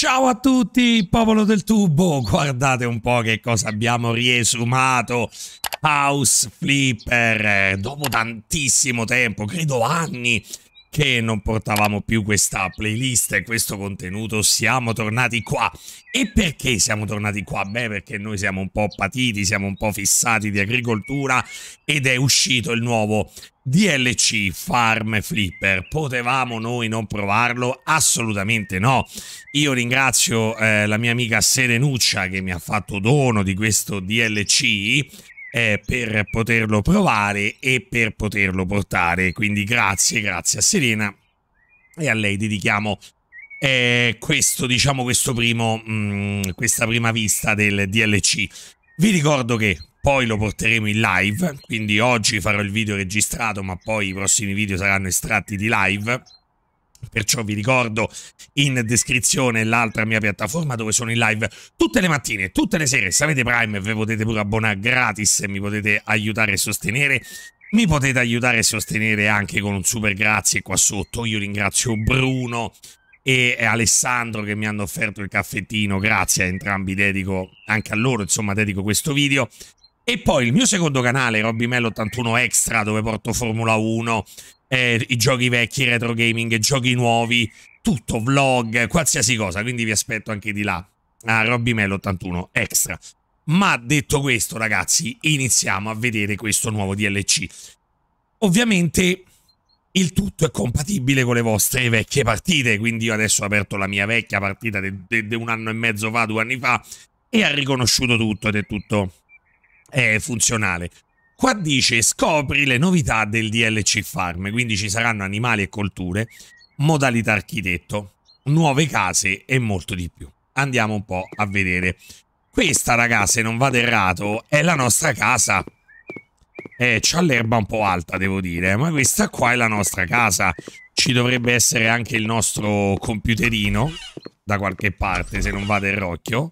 Ciao a tutti, popolo del tubo! Guardate un po' che cosa abbiamo riesumato. House Flipper, eh, dopo tantissimo tempo, credo anni che non portavamo più questa playlist e questo contenuto, siamo tornati qua. E perché siamo tornati qua? Beh, perché noi siamo un po' patiti, siamo un po' fissati di agricoltura ed è uscito il nuovo DLC Farm Flipper. Potevamo noi non provarlo? Assolutamente no. Io ringrazio eh, la mia amica Serenuccia che mi ha fatto dono di questo DLC eh, per poterlo provare e per poterlo portare. Quindi grazie, grazie a Serena e a lei dedichiamo eh, questo, diciamo, questo primo, mh, mm, questa prima vista del DLC. Vi ricordo che poi lo porteremo in live, quindi oggi farò il video registrato, ma poi i prossimi video saranno estratti di live. Perciò vi ricordo in descrizione l'altra mia piattaforma dove sono in live tutte le mattine, tutte le sere. Se avete Prime vi potete pure abbonare gratis e mi potete aiutare e sostenere. Mi potete aiutare e sostenere anche con un super grazie qua sotto. Io ringrazio Bruno e Alessandro che mi hanno offerto il caffettino. Grazie a entrambi, dedico anche a loro, insomma, dedico questo video. E poi il mio secondo canale, Robbimel81 Extra, dove porto Formula 1 eh, i giochi vecchi, retro gaming, giochi nuovi, tutto, vlog, qualsiasi cosa. Quindi vi aspetto anche di là a Robby Mel 81 Extra. Ma detto questo, ragazzi, iniziamo a vedere questo nuovo DLC. Ovviamente il tutto è compatibile con le vostre vecchie partite, quindi io adesso ho aperto la mia vecchia partita di un anno e mezzo fa, due anni fa, e ha riconosciuto tutto ed è tutto è eh, funzionale. Qua dice scopri le novità del DLC Farm, quindi ci saranno animali e colture, modalità architetto, nuove case e molto di più. Andiamo un po' a vedere. Questa, ragazzi, se non vado errato, è la nostra casa. Eh, c'ha l'erba un po' alta, devo dire, ma questa qua è la nostra casa. Ci dovrebbe essere anche il nostro computerino da qualche parte, se non vado errocchio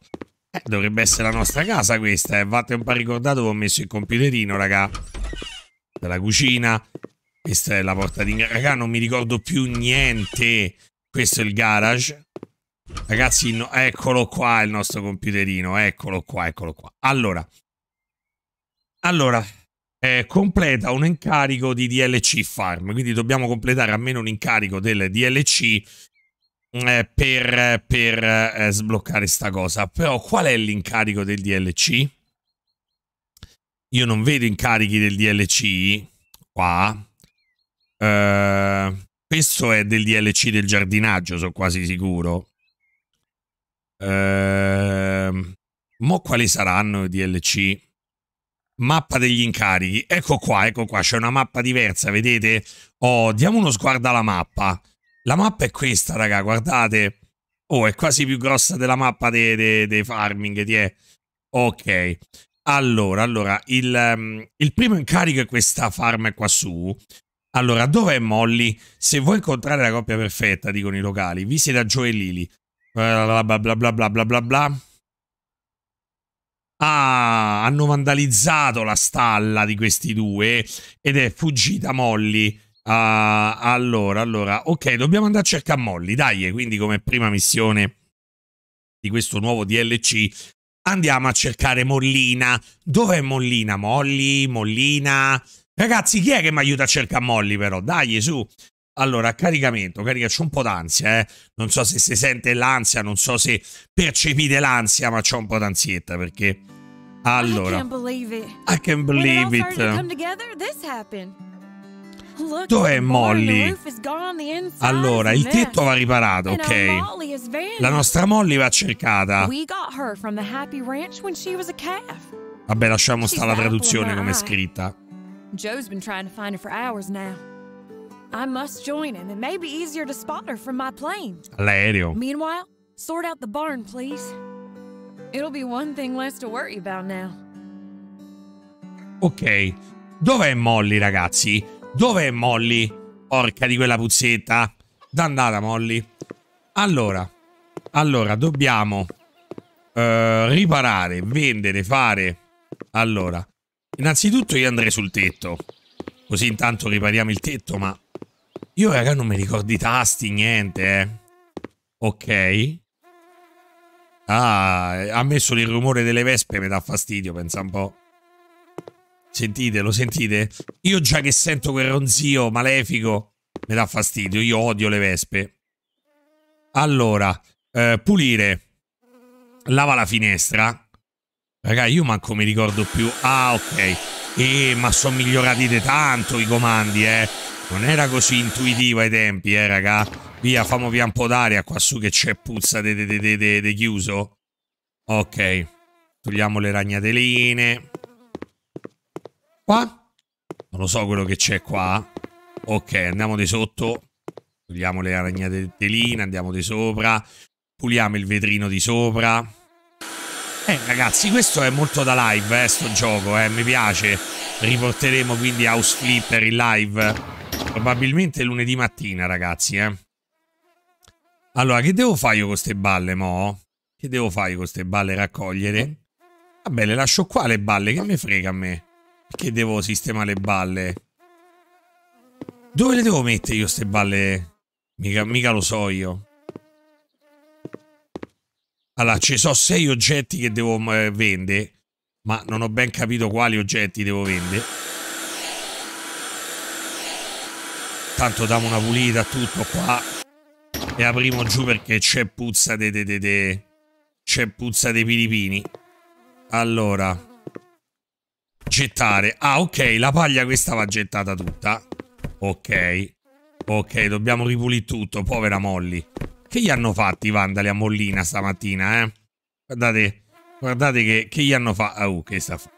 dovrebbe essere la nostra casa questa, eh. Vate un po' ricordato che ho messo il computerino, raga. Della cucina. Questa è la porta d'ingresso. Raga, non mi ricordo più niente. Questo è il garage. Ragazzi, no, eccolo qua il nostro computerino. Eccolo qua, eccolo qua. Allora. Allora, eh, completa un incarico di DLC Farm. Quindi dobbiamo completare almeno un incarico del DLC eh, per, per eh, sbloccare sta cosa. Però qual è l'incarico del DLC? Io non vedo incarichi del DLC qua. Uh, questo è del DLC del giardinaggio, sono quasi sicuro. Uh, mo quali saranno i DLC? Mappa degli incarichi. Ecco qua, ecco qua, c'è una mappa diversa, vedete? Oh, diamo uno sguardo alla mappa. La mappa è questa, raga, guardate. Oh, è quasi più grossa della mappa dei de, de farming, ti è. Ok. Allora, allora, il, um, il primo incarico è questa farm qua su. Allora, dov'è Molly? Se vuoi incontrare la coppia perfetta, dicono i locali, visita Joe e Lily. bla bla bla bla bla bla bla. Ah, hanno vandalizzato la stalla di questi due ed è fuggita Molly. Uh, allora, allora, ok, dobbiamo andare a cercare Molly, dai, quindi come prima missione di questo nuovo DLC andiamo a cercare Mollina. Dov'è Mollina? Molly, Mollina. Ragazzi, chi è che mi aiuta a cercare Molly però? Dai, su. Allora, caricamento, carica, c'ho un po' d'ansia, eh. Non so se si sente l'ansia, non so se percepite l'ansia, ma c'ho un po' d'ansietta perché... Allora... I can't believe it. I can't believe it. Dov'è Molly? Allora, il tetto va riparato, ok. La nostra Molly va cercata. Vabbè, lasciamo stare la traduzione come è scritta. Joe's been trying to find her for hours now. I must join him. It may be easier to spot her from my plane. All'aereo. Meanwhile, sort out the barn, please. It'll be one thing less to worry about now. Ok. Dov'è Molly, ragazzi? Dov'è Molly? Porca di quella puzzetta. D'andata, Molly. Allora. Allora, dobbiamo... Eh, riparare, vendere, fare... Allora. Innanzitutto io andrei sul tetto. Così intanto ripariamo il tetto, ma... Io, raga, non mi ricordo i tasti, niente, eh. Ok. Ah, ha messo il rumore delle vespe, mi dà fastidio, pensa un po'. Sentite, lo sentite? Io già che sento quel ronzio malefico mi dà fastidio, io odio le vespe. Allora, eh, pulire. Lava la finestra. Raga, io manco mi ricordo più. Ah, ok. Eh, ma sono migliorati di tanto i comandi, eh. Non era così intuitivo ai tempi, eh, raga. Via, famo via un po' d'aria qua su che c'è puzza de, de, de, de, chiuso. Ok. Togliamo le ragnateline. Qua? Non lo so quello che c'è qua. Ok, andiamo di sotto. Togliamo le aragnate di telina, andiamo di sopra. Puliamo il vetrino di sopra. Eh ragazzi, questo è molto da live, eh, sto gioco, eh, mi piace. Riporteremo quindi House Flipper in live. Probabilmente lunedì mattina, ragazzi, eh. Allora, che devo fare io con queste balle, mo'? Che devo fare io con queste balle raccogliere? Vabbè, le lascio qua le balle, che me frega a me. Che devo sistemare le balle. Dove le devo mettere io ste balle? Mica, mica lo so io. Allora, ci sono sei oggetti che devo eh, vendere, ma non ho ben capito quali oggetti devo vendere. Tanto damo una pulita a tutto qua. E apriamo giù perché c'è puzza de de de de. C'è puzza dei piripini. Allora gettare. Ah, ok, la paglia questa va gettata tutta. Ok. Ok, dobbiamo ripulire tutto, povera Molly. Che gli hanno fatto i vandali a Mollina stamattina, eh? Guardate, guardate che, che gli hanno fatto... Oh, che sta fa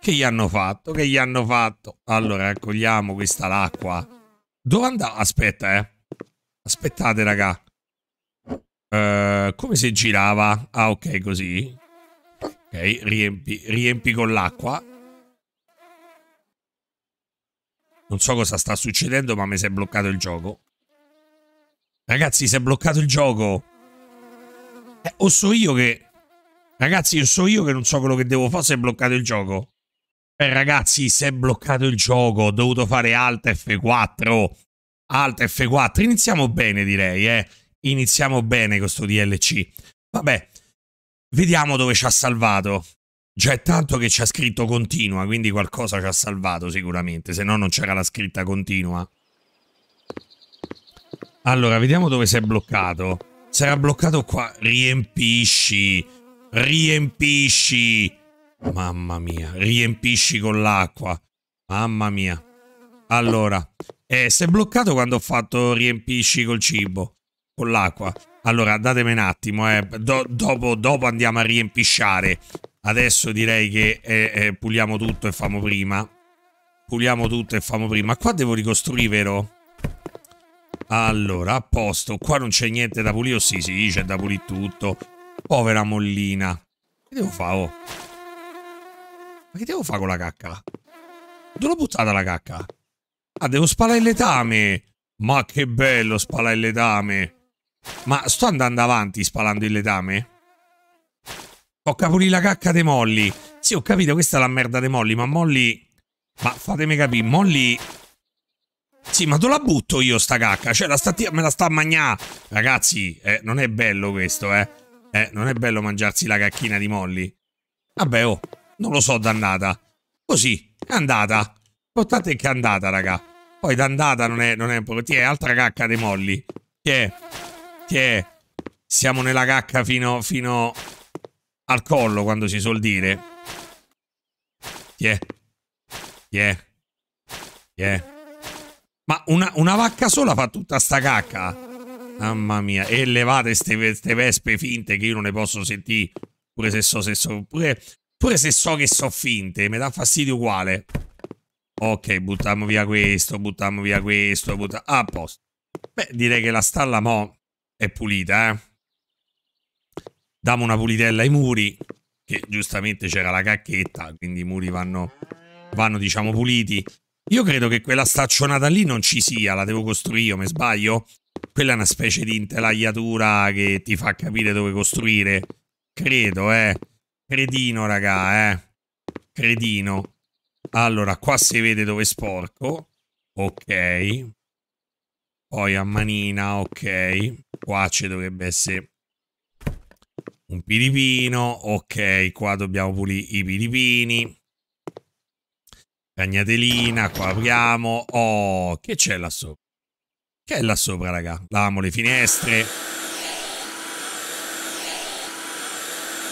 Che gli hanno fatto, che gli hanno fatto. Allora, raccogliamo questa l'acqua. Dove andava? Aspetta, eh. Aspettate, raga. Uh, come si girava? Ah, ok, così. Ok, riempi, riempi con l'acqua. Non so cosa sta succedendo, ma mi si è bloccato il gioco. Ragazzi, si è bloccato il gioco. Eh, o so io che... Ragazzi, o so io che non so quello che devo fare se è bloccato il gioco. Eh, ragazzi, si è bloccato il gioco. Ho dovuto fare Alt F4. Alt F4. Iniziamo bene, direi, eh. Iniziamo bene con questo DLC. Vabbè, vediamo dove ci ha salvato. Già è tanto che c'ha scritto continua, quindi qualcosa ci ha salvato sicuramente, se no non c'era la scritta continua. Allora, vediamo dove si è bloccato. Sarà bloccato qua. Riempisci. Riempisci. Mamma mia. Riempisci con l'acqua. Mamma mia. Allora. Eh, si è bloccato quando ho fatto riempisci col cibo. Con l'acqua. Allora, datemi un attimo. Eh. Do dopo, dopo andiamo a riempisciare. Adesso direi che eh, eh, puliamo tutto e famo prima. Puliamo tutto e famo prima. Qua devo ricostruire, vero? Allora, a posto. Qua non c'è niente da pulire. Oh, sì, sì, c'è da pulire tutto. Povera mollina. Che devo fare, oh? Ma che devo fare con la cacca? Dove l'ho buttata la cacca? Ah, devo spalare il letame. Ma che bello spalare il letame. Ma sto andando avanti spalando il letame? Ho capito la cacca dei Molly. Sì, ho capito, questa è la merda dei Molly, ma Molly... Ma fatemi capire, Molly... Sì, ma te la butto io sta cacca. Cioè, la stattia me la sta a magnà. Ragazzi, eh, non è bello questo, eh. Eh, non è bello mangiarsi la cacchina di Molly. Vabbè, oh, non lo so, dannata. Così, è andata. L'importante è che è andata, raga. Poi d'andata non è... Non è ti è altra cacca dei Molly. Ti è... Ti è... Siamo nella cacca fino... fino al collo quando si suol dire. Yeah. Yeah. Yeah. Ma una, una vacca sola fa tutta sta cacca. Mamma mia. E levate ste, ste vespe finte che io non ne posso sentire. Pure se so, se so pure, pure se so che so finte. Mi dà fastidio uguale. Ok, buttiamo via questo, buttiamo via questo, buttiamo... Ah, a posto. Beh, direi che la stalla mo è pulita, eh. Diamo una pulitella ai muri, che giustamente c'era la cacchetta, quindi i muri vanno, vanno diciamo puliti. Io credo che quella staccionata lì non ci sia, la devo costruire io, mi sbaglio? Quella è una specie di intelaiatura che ti fa capire dove costruire. Credo, eh. Credino, raga, eh. Credino. Allora, qua si vede dove è sporco. Ok. Poi a manina, ok. Qua ci dovrebbe essere un piripino, ok, qua dobbiamo pulire i piripini. Cagnatelina, qua apriamo. Oh, che c'è là sopra? Che è là sopra, raga? Lavamo le finestre.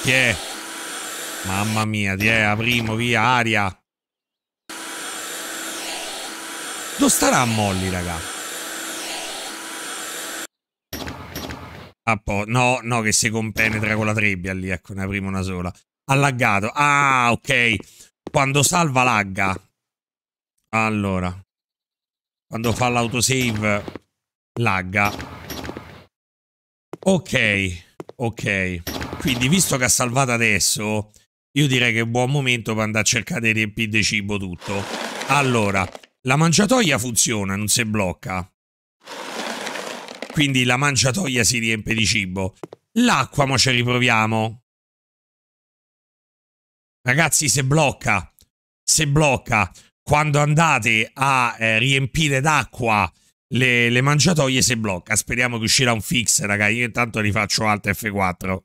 Che è? Mamma mia, ti è? Eh, aprimo, via, aria. Dove starà Molly, raga? po- no, no, che si compenetra con la trebbia lì, ecco, ne apriamo una sola. Ha laggato. Ah, ok. Quando salva lagga. Allora. Quando fa l'autosave lagga. Ok, ok. Quindi visto che ha salvato adesso, io direi che è un buon momento per andare a cercare di riempire di cibo tutto. Allora, la mangiatoia funziona, non si blocca quindi la mangiatoia si riempie di cibo. L'acqua mo ci riproviamo. Ragazzi, se blocca, se blocca, quando andate a eh, riempire d'acqua le, le, mangiatoie, se blocca. Speriamo che uscirà un fix, ragazzi. Io intanto rifaccio Alt F4.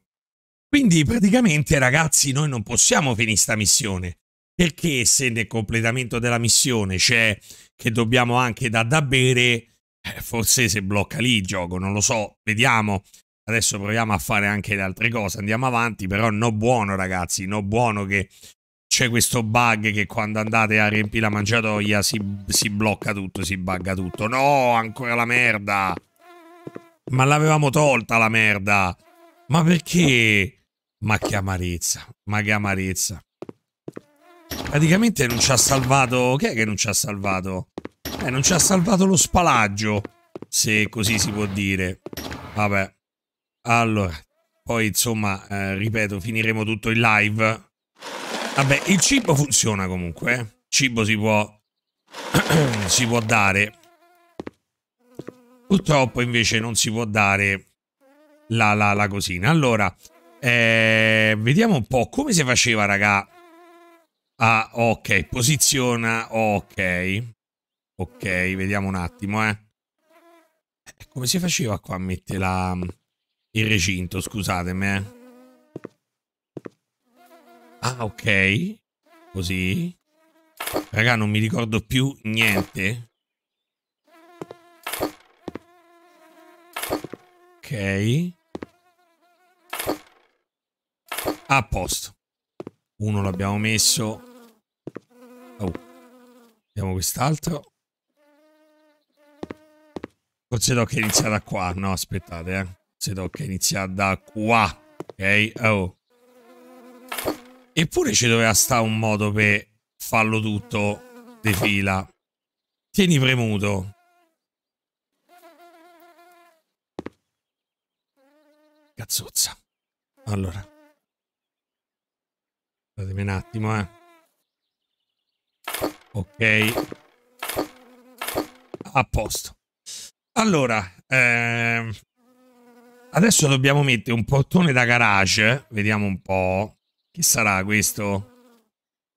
Quindi praticamente, ragazzi, noi non possiamo finire questa missione. Perché se nel completamento della missione c'è che dobbiamo anche dar da bere eh, forse se blocca lì il gioco, non lo so, vediamo. Adesso proviamo a fare anche le altre cose, andiamo avanti, però no buono ragazzi, no buono che c'è questo bug che quando andate a riempire la mangiatoia si, si blocca tutto, si bugga tutto. No, ancora la merda! Ma l'avevamo tolta la merda! Ma perché? Ma che amarezza, ma che amarezza. Praticamente non ci ha salvato... Che è che non ci ha salvato? Eh, non ci ha salvato lo spalaggio, se così si può dire. Vabbè. Allora, poi insomma, eh, ripeto, finiremo tutto in live. Vabbè, il cibo funziona comunque. Eh. Il cibo si può... si può dare. Purtroppo invece non si può dare la, la, la cosina. Allora, eh, vediamo un po' come si faceva, raga. Ah, ok, posiziona, ok. Ok, vediamo un attimo, eh. eh. Come si faceva qua a mettere la... il recinto, scusatemi, eh. Ah, ok. Così. Raga, non mi ricordo più niente. Ok. A posto. Uno l'abbiamo messo. Oh. Vediamo quest'altro. Forse Doc inizia da qua. No, aspettate, eh. Forse Doc inizia da qua. Ok? Oh. Eppure ci doveva stare un modo per farlo tutto di fila. Tieni premuto. Cazzozza. Allora. Datemi un attimo, eh. Ok. A posto. Allora, ehm, adesso dobbiamo mettere un portone da garage. Vediamo un po'. Chi sarà questo?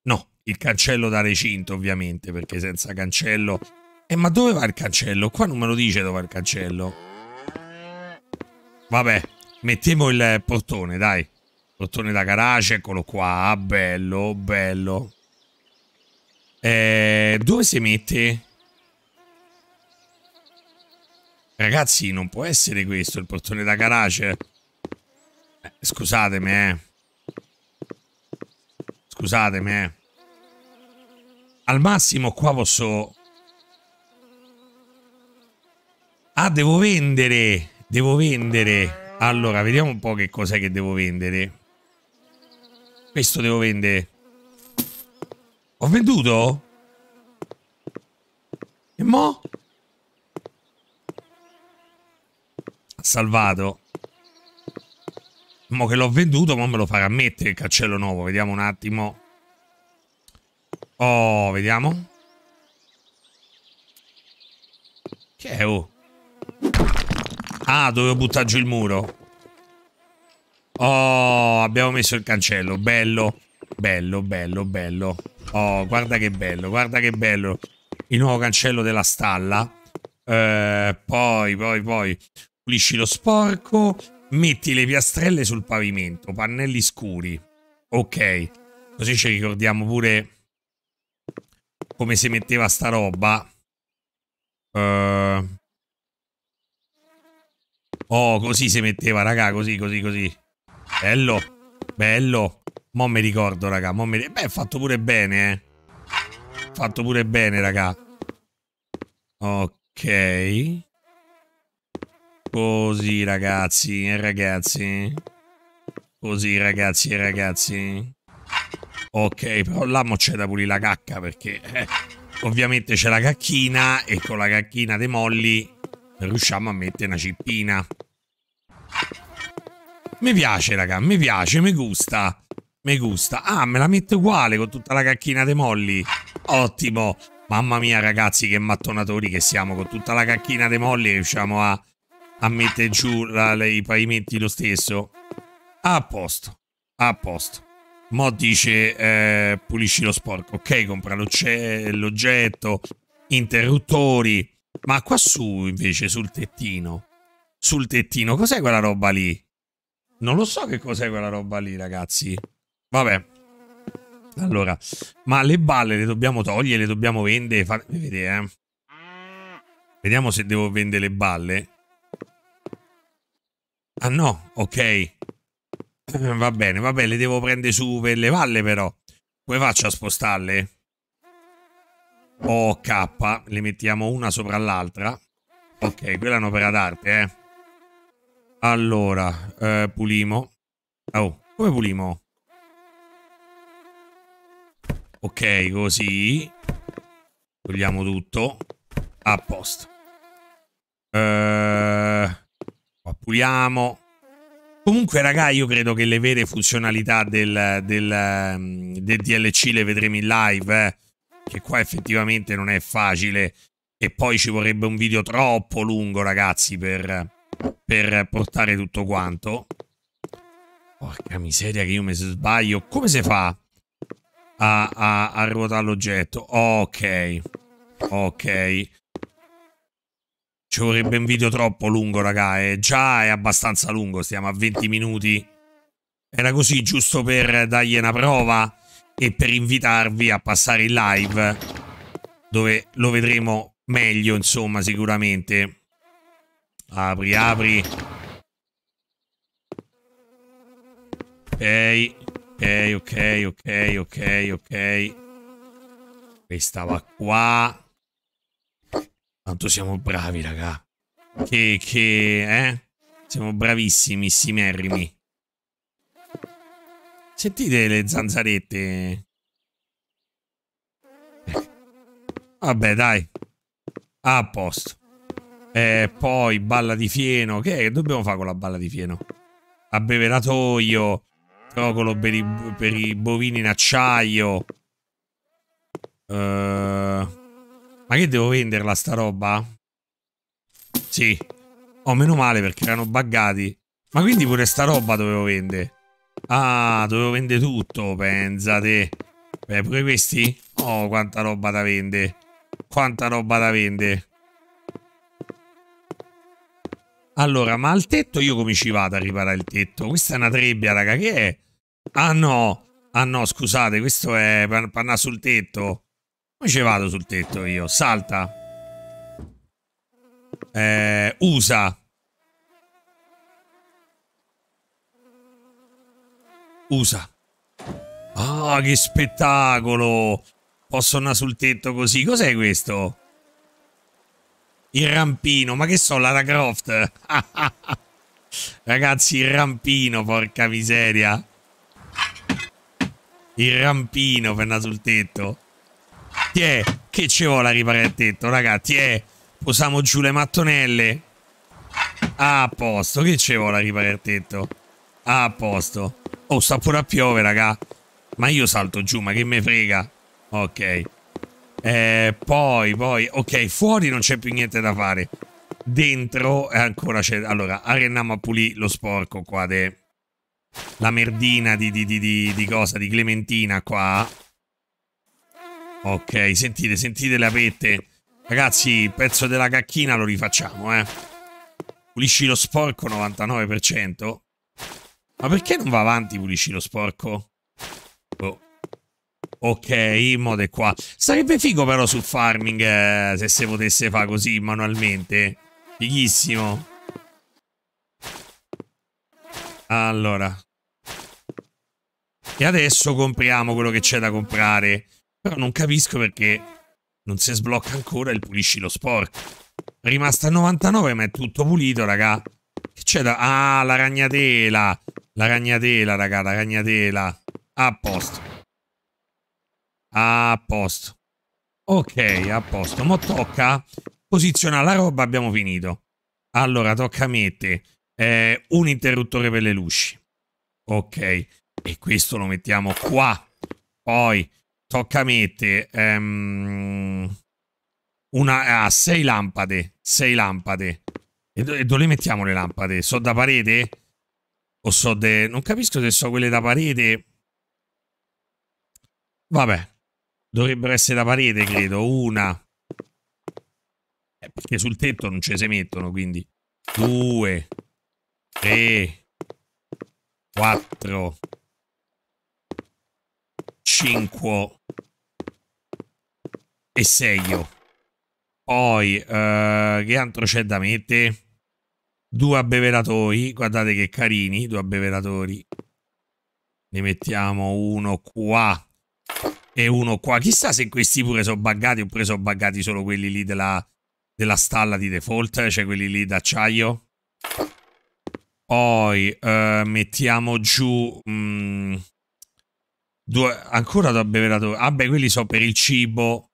No, il cancello da recinto, ovviamente, perché senza cancello... Eh, ma dove va il cancello? Qua non me lo dice dove va il cancello. Vabbè, mettiamo il portone, dai. Portone da garage, eccolo qua. Ah, bello, bello. Eh, dove si mette? Ragazzi, non può essere questo il portone da garage. Eh, scusatemi, eh. Scusatemi, eh. Al massimo qua posso... Ah, devo vendere. Devo vendere. Allora, vediamo un po' che cos'è che devo vendere. Questo devo vendere. Ho venduto? E mo'? salvato. Mo che l'ho venduto, ma me lo farà mettere il cancello nuovo. Vediamo un attimo. Oh, vediamo. Che è, oh? Ah, dovevo buttare giù il muro. Oh, abbiamo messo il cancello. Bello, bello, bello, bello. Oh, guarda che bello, guarda che bello. Il nuovo cancello della stalla. Eh, poi, poi, poi. Pulisci lo sporco, metti le piastrelle sul pavimento, pannelli scuri. Ok, così ci ricordiamo pure come si metteva sta roba. Uh... Oh, così si metteva, raga, così, così, così. Bello, bello. Mo' mi ricordo, raga, mo' mi... Beh, fatto pure bene, eh. Fatto pure bene, raga. Ok. Così ragazzi e ragazzi. Così ragazzi e ragazzi. Ok, però là c'è da pulire la cacca perché eh, ovviamente c'è la cacchina e con la cacchina dei molli riusciamo a mettere una cippina. Mi piace raga, mi piace, mi gusta. Mi gusta. Ah, me la metto uguale con tutta la cacchina dei molli. Ottimo. Mamma mia ragazzi che mattonatori che siamo con tutta la cacchina dei molli riusciamo a a mettere giù la, la, i pavimenti lo stesso. A posto, a posto. Mo dice eh, pulisci lo sporco. Ok, compra l'oggetto, interruttori. Ma qua su invece, sul tettino. Sul tettino, cos'è quella roba lì? Non lo so che cos'è quella roba lì, ragazzi. Vabbè. Allora, ma le balle le dobbiamo togliere, le dobbiamo vendere. Farmi vedere, eh. Vediamo se devo vendere le balle. Ah no, ok. Eh, va bene, va bene, le devo prendere su per le valle però. Come faccio a spostarle? O K, le mettiamo una sopra l'altra. Ok, quella è un'opera d'arte, eh. Allora, eh, pulimo. Oh, come pulimo? Ok, così. Togliamo tutto. A posto. Eh puliamo. Comunque, raga, io credo che le vere funzionalità del, del, mm, del DLC le vedremo in live, eh, che qua effettivamente non è facile. E poi ci vorrebbe un video troppo lungo, ragazzi, per, per portare tutto quanto. Porca miseria che io mi sbaglio. Come si fa a, a, a ruotare l'oggetto? Ok, ok. Ci vorrebbe un video troppo lungo, raga. E già è abbastanza lungo, stiamo a 20 minuti. Era così giusto per dargli una prova e per invitarvi a passare in live, dove lo vedremo meglio, insomma, sicuramente. Apri, apri. Ok, ok, ok, ok, ok. Questa va qua. Quanto siamo bravi, raga. Che, che, eh? Siamo bravissimi, simerrimi. Sentite le zanzarette. Eh. Vabbè, dai. A posto. E eh, poi balla di fieno. Che, che dobbiamo fare con la balla di fieno? Abbeveratoio. Trocolo per i, per i bovini in acciaio. Ehm... Uh... Ma che devo venderla sta roba? Sì. Oh, meno male perché erano buggati. Ma quindi pure sta roba dovevo vendere. Ah, dovevo vendere tutto, pensate. Beh, pure questi? Oh, quanta roba da vendere. Quanta roba da vendere. Allora, ma al tetto io come ci vado a riparare il tetto? Questa è una trebbia, raga, che è? Ah no, ah no, scusate, questo è panna sul tetto. Poi ci vado sul tetto io. Salta. Eh, usa. Usa. Ah, oh, che spettacolo. Posso andare sul tetto così. Cos'è questo? Il rampino. Ma che so, Lara Croft? Ragazzi, il rampino, porca miseria. Il rampino per andare sul tetto. Tiè, che ci vuole arrivare al tetto, raga? Tiè, posiamo giù le mattonelle. A posto, che ci vuole arrivare al tetto? A posto. Oh, sta pure a piove, raga. Ma io salto giù, ma che me frega. Ok. Eh, poi, poi... Ok, fuori non c'è più niente da fare. Dentro è ancora c'è... Allora, arenamo a pulire lo sporco qua de... La merdina di, di, di, di cosa? Di Clementina qua. Ok, sentite, sentite le apette. Ragazzi, il pezzo della cacchina lo rifacciamo, eh. Pulisci lo sporco 99%. Ma perché non va avanti pulisci lo sporco? Oh. Ok, mod è qua. Sarebbe figo però sul farming eh, se si potesse fare così manualmente. Fighissimo. Allora. E adesso compriamo quello che c'è da comprare. Però non capisco perché non si sblocca ancora il pulisci lo sporco. Rimasta a 99 ma è tutto pulito, raga. Che c'è da... Ah, la ragnatela! La ragnatela, raga, la ragnatela. A posto. A posto. Ok, a posto. Mo tocca posizionare la roba, abbiamo finito. Allora, tocca mettere eh, un interruttore per le luci. Ok, e questo lo mettiamo qua. Poi tocca a mettere um, una, ah, sei lampade, sei lampade. E, do, e dove mettiamo le lampade? So da parete? O so de... Non capisco se so quelle da parete. Vabbè. Dovrebbero essere da parete, credo. Una. Eh, perché sul tetto non ce se mettono, quindi. Due. Tre. Quattro. 5 e 6. Poi, eh, che altro c'è da mettere? Due abbeveratori, guardate che carini, due abbeveratori. Ne mettiamo uno qua e uno qua. Chissà se questi pure sono buggati oppure sono buggati solo quelli lì della, della stalla di default, cioè quelli lì d'acciaio. Poi eh, mettiamo giù... Mh, mm, Due, ancora da beveratore. Ah, beh, quelli sono per il cibo.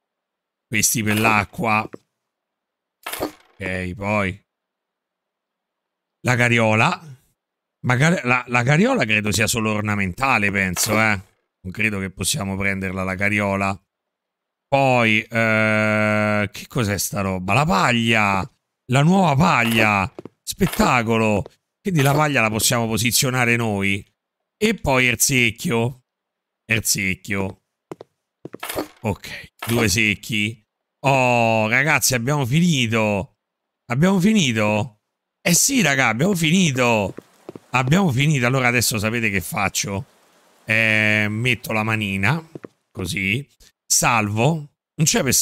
Questi per l'acqua. Ok, poi. La cariola. Magari la, la, cariola credo sia solo ornamentale, penso, eh. Non credo che possiamo prenderla la cariola. Poi, eh, che cos'è sta roba? La paglia! La nuova paglia! Spettacolo! Quindi la paglia la possiamo posizionare noi. E poi il secchio. Erzicchio. Ok, due secchi. Oh, ragazzi, abbiamo finito. Abbiamo finito? Eh sì, raga, abbiamo finito. Abbiamo finito. Allora adesso sapete che faccio? Eh, metto la manina, così. Salvo. Non c'è per,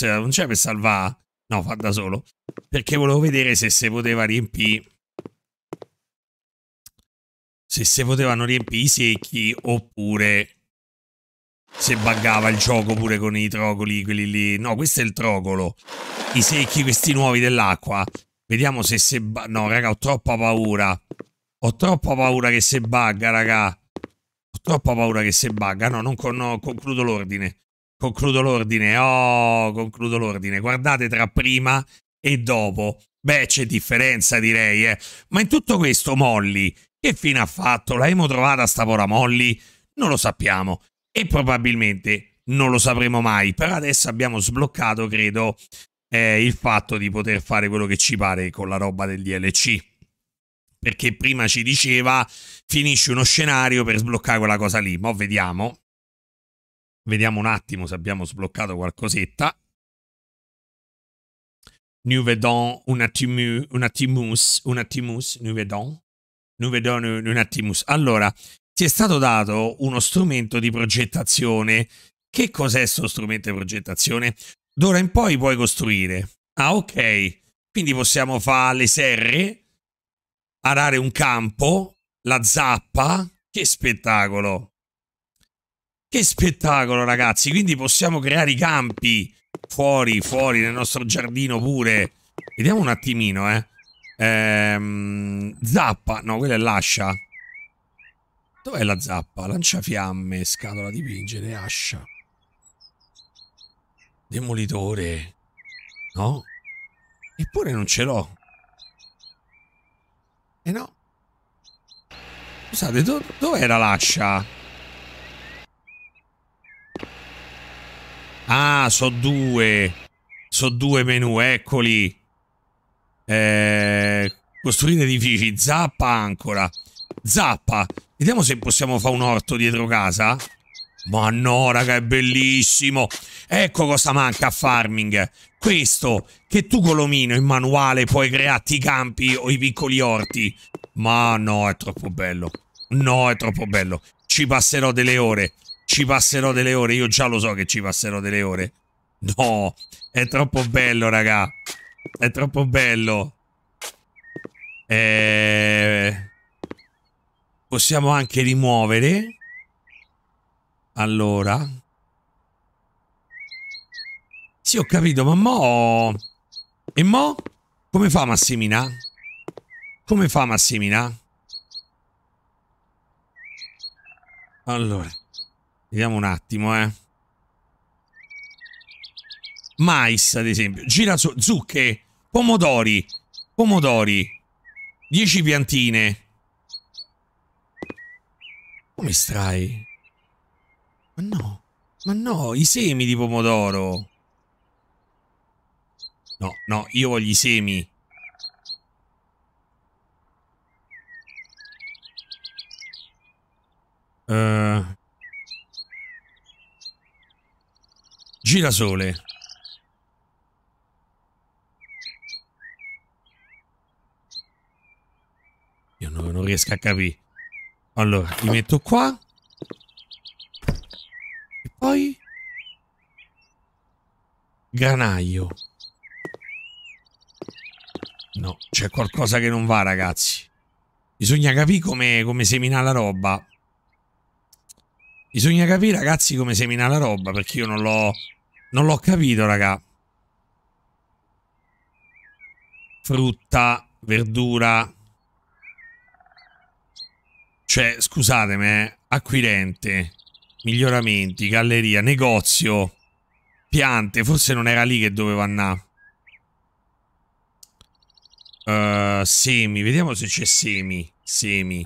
per salvare. No, fa da solo. Perché volevo vedere se si poteva riempire... Se si potevano riempire i secchi oppure se buggava il gioco pure con i trogoli, quelli lì. No, questo è il trogolo. I secchi, questi nuovi dell'acqua. Vediamo se se... No, raga, ho troppa paura. Ho troppa paura che se bugga, raga. Ho troppa paura che se bugga. No, non con... no, concludo l'ordine. Concludo l'ordine. Oh, concludo l'ordine. Guardate tra prima e dopo. Beh, c'è differenza, direi, eh. Ma in tutto questo, Molly, che fine ha fatto? L'abbiamo trovata sta pora Molly? Non lo sappiamo e probabilmente non lo sapremo mai. Per adesso abbiamo sbloccato, credo, eh, il fatto di poter fare quello che ci pare con la roba del DLC. Perché prima ci diceva finisce uno scenario per sbloccare quella cosa lì. Ma vediamo. Vediamo un attimo se abbiamo sbloccato qualcosetta. Nous vedon un attimus, un attimus, un attimus, nous vedons. Nous vedons un attimus. Allora, ti è stato dato uno strumento di progettazione. Che cos'è questo strumento di progettazione? D'ora in poi puoi costruire. Ah, ok. Quindi possiamo fare le serre, arare un campo, la zappa. Che spettacolo! Che spettacolo, ragazzi! Quindi possiamo creare i campi fuori, fuori, nel nostro giardino pure. Vediamo un attimino, eh. Ehm, zappa. No, quella è l'ascia. Dov'è la zappa? Lanciafiamme, scatola di pingere, ascia. Demolitore. No? Eppure non ce l'ho. E eh no. Scusate, do dov'era l'ascia? Ah, so due. So due menu, eccoli. Eh, costruire edifici, zappa ancora. Zappa. Vediamo se possiamo fare un orto dietro casa. Ma no, raga, è bellissimo. Ecco cosa manca a farming. Questo, che tu colomino in manuale puoi crearti i campi o i piccoli orti. Ma no, è troppo bello. No, è troppo bello. Ci passerò delle ore. Ci passerò delle ore. Io già lo so che ci passerò delle ore. No, è troppo bello, raga. È troppo bello. Eh possiamo anche rimuovere. Allora. Sì, ho capito, ma mo... E mo? Come fa Massimina? Come fa Massimina? Allora, vediamo un attimo, eh. Mais, ad esempio, girasole, zucche, pomodori, pomodori, 10 piantine. Come estrai? Ma no, ma no, i semi di pomodoro. No, no, io voglio i semi. Uh, girasole. Io non, non riesco a capire. Allora, li metto qua. E poi... Granaio. No, c'è qualcosa che non va, ragazzi. Bisogna capire come, come seminare la roba. Bisogna capire, ragazzi, come semina la roba, perché io non l'ho... Non l'ho capito, raga. Frutta, verdura... Cioè, scusatemi, eh, acquirente, miglioramenti, galleria, negozio, piante, forse non era lì che doveva andare. Uh, semi, vediamo se c'è semi. Semi.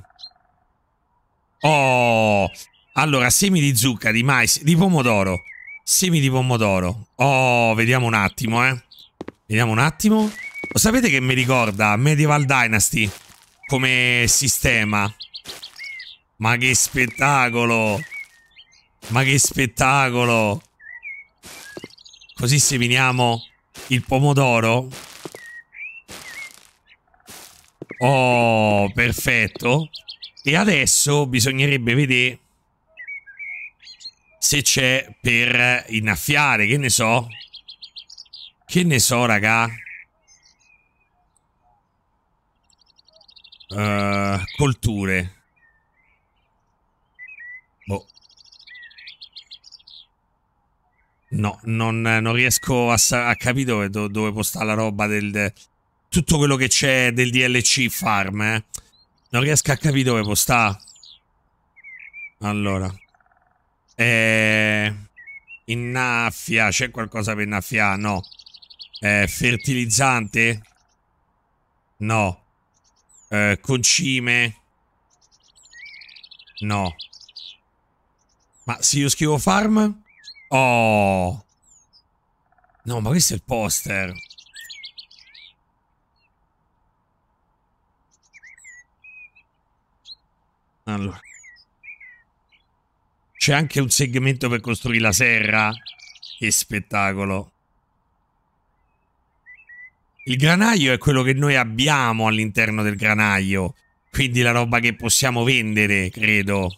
Oh, allora, semi di zucca, di mais, di pomodoro. Semi di pomodoro. Oh, vediamo un attimo, eh. Vediamo un attimo. Lo sapete che mi ricorda Medieval Dynasty come sistema? Ma che spettacolo! Ma che spettacolo! Così seminiamo il pomodoro. Oh, perfetto. E adesso bisognerebbe vedere se c'è per innaffiare, che ne so. Che ne so, raga. Uh, colture. No, non, non riesco a, a capire dove, dove, può stare la roba del... tutto quello che c'è del DLC farm, eh. Non riesco a capire dove può stare. Allora. Eh, innaffia, c'è qualcosa per innaffiare? No. Eh, fertilizzante? No. Eh, concime? No. Ma se io scrivo farm? Oh! No, ma questo è il poster. Allora. C'è anche un segmento per costruire la serra. Che spettacolo. Il granaio è quello che noi abbiamo all'interno del granaio. Quindi la roba che possiamo vendere, credo.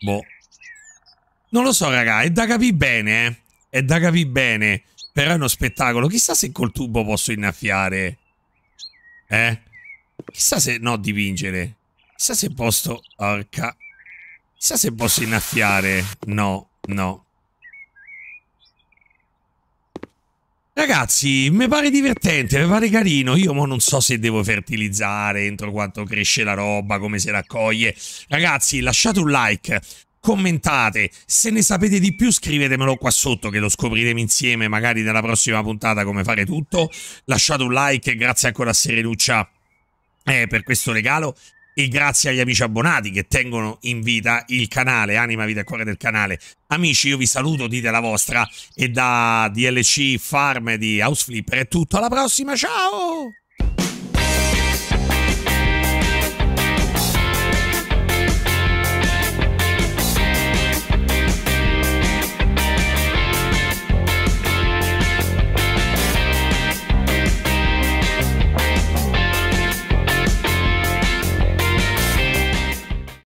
Boh. Non lo so, raga, è da capire bene, eh. È da capire bene. Però è uno spettacolo. Chissà se col tubo posso innaffiare. Eh? Chissà se... No, dipingere. Chissà se posso... Orca. Chissà se posso innaffiare. No, no. Ragazzi, mi pare divertente, mi pare carino. Io mo non so se devo fertilizzare entro quanto cresce la roba, come si raccoglie. Ragazzi, lasciate un like commentate, se ne sapete di più scrivetemelo qua sotto che lo scopriremo insieme magari nella prossima puntata come fare tutto, lasciate un like, grazie ancora a Serenuccia eh, per questo regalo e grazie agli amici abbonati che tengono in vita il canale, anima, vita e cuore del canale. Amici, io vi saluto, dite la vostra e da DLC Farm di House Flipper è tutto, alla prossima, ciao!